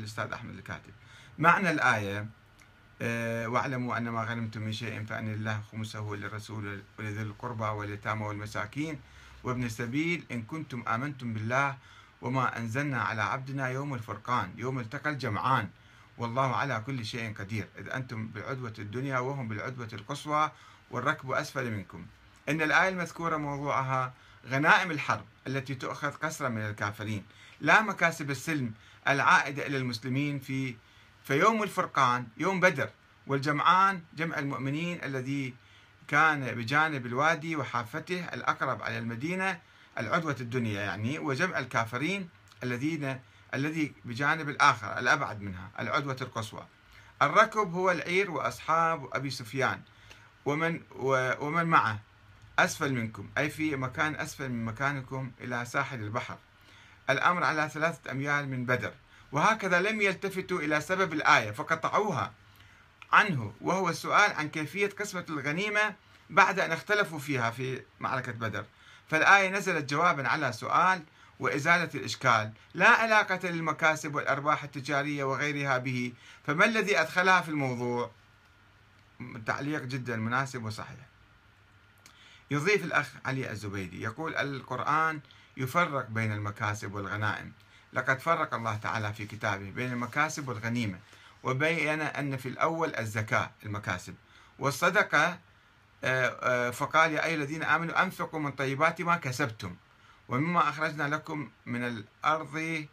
الأستاذ أحمد الكاتب معنى الآية آه، واعلموا أن ما غنمتم من شيء فأن الله خمسه للرسول ولذي القربى واليتامى والمساكين وابن السبيل إن كنتم آمنتم بالله وما أنزلنا على عبدنا يوم الفرقان يوم التقى الجمعان والله على كل شيء قدير إذ أنتم بالعدوة الدنيا وهم بالعدوة القصوى والركب أسفل منكم إن الآية المذكورة موضوعها غنائم الحرب التي تؤخذ قسرا من الكافرين لا مكاسب السلم العائدة إلى المسلمين في فيوم الفرقان يوم بدر والجمعان جمع المؤمنين الذي كان بجانب الوادي وحافته الأقرب على المدينة العدوة الدنيا يعني وجمع الكافرين الذين الذي بجانب الآخر الأبعد منها العدوة القصوى الركب هو العير وأصحاب أبي سفيان ومن ومن معه أسفل منكم أي في مكان أسفل من مكانكم إلى ساحل البحر الأمر على ثلاثة أميال من بدر وهكذا لم يلتفتوا إلى سبب الآية فقطعوها عنه وهو السؤال عن كيفية قسمة الغنيمة بعد أن اختلفوا فيها في معركة بدر فالآية نزلت جوابا على سؤال وإزالة الإشكال لا علاقة للمكاسب والأرباح التجارية وغيرها به فما الذي أدخلها في الموضوع تعليق جدا مناسب وصحيح يضيف الأخ علي الزبيدي يقول القرآن يفرق بين المكاسب والغنائم لقد فرق الله تعالى في كتابه بين المكاسب والغنيمة وبين أن في الأول الزكاة المكاسب والصدقة آه، آه، فقال يا أيها الذين آمنوا أنفقوا من طيبات ما كسبتم ومما أخرجنا لكم من الأرض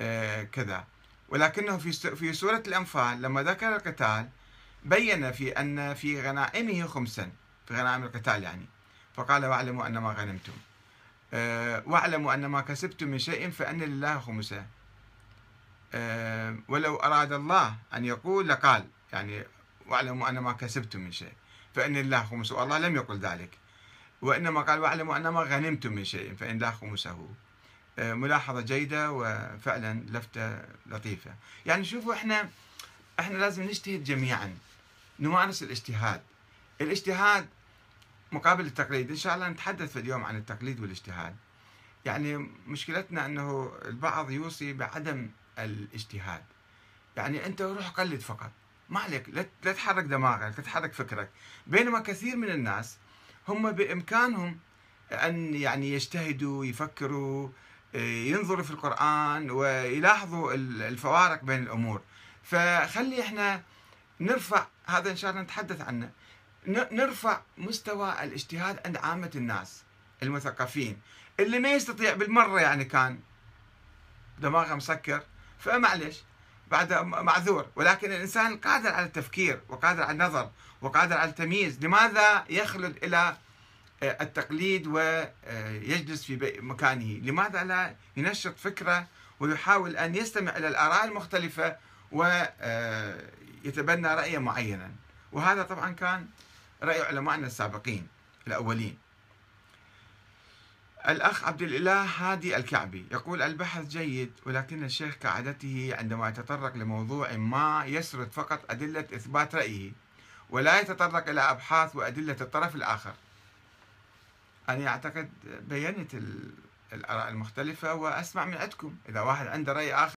آه، كذا ولكنه في سورة الأنفال لما ذكر القتال بين في أن في غنائمه خمسا غنائم القتال يعني فقال واعلموا أن ما غنمتم آه، واعلموا أن ما كسبتم من شيء فأن لله خمسه آه، ولو أراد الله أن يقول لقال يعني واعلموا أن ما كسبتم من شيء فإن الله خمسه والله لم يقل ذلك وإنما قال واعلموا أن ما غنمتم من شيء فإن الله خمسه آه، ملاحظة جيدة وفعلا لفتة لطيفة يعني شوفوا احنا احنا لازم نجتهد جميعا نمارس الاجتهاد الاجتهاد مقابل التقليد إن شاء الله نتحدث في اليوم عن التقليد والاجتهاد يعني مشكلتنا أنه البعض يوصي بعدم الاجتهاد يعني أنت روح قلد فقط ما عليك لا تحرك دماغك لا تحرك فكرك بينما كثير من الناس هم بإمكانهم أن يعني يجتهدوا يفكروا آه، ينظروا في القرآن ويلاحظوا الفوارق بين الأمور فخلي احنا نرفع هذا إن شاء الله نتحدث عنه نرفع مستوى الاجتهاد عند عامة الناس المثقفين اللي ما يستطيع بالمرة يعني كان دماغه مسكر فمعلش بعد معذور ولكن الإنسان قادر على التفكير وقادر على النظر وقادر على التمييز لماذا يخلد إلى آه، التقليد ويجلس آه، في مكانه لماذا لا ينشط فكرة ويحاول أن يستمع إلى الآراء المختلفة ويتبنى آه، رأيا معينا وهذا طبعا كان رأي علمائنا السابقين الأولين الأخ عبد الإله هادي الكعبي يقول البحث جيد ولكن الشيخ كعادته عندما يتطرق لموضوع ما يسرد فقط أدلة إثبات رأيه ولا يتطرق إلى أبحاث وأدلة الطرف الآخر أنا أعتقد بينت الآراء المختلفة وأسمع من عندكم إذا واحد عنده رأي آخر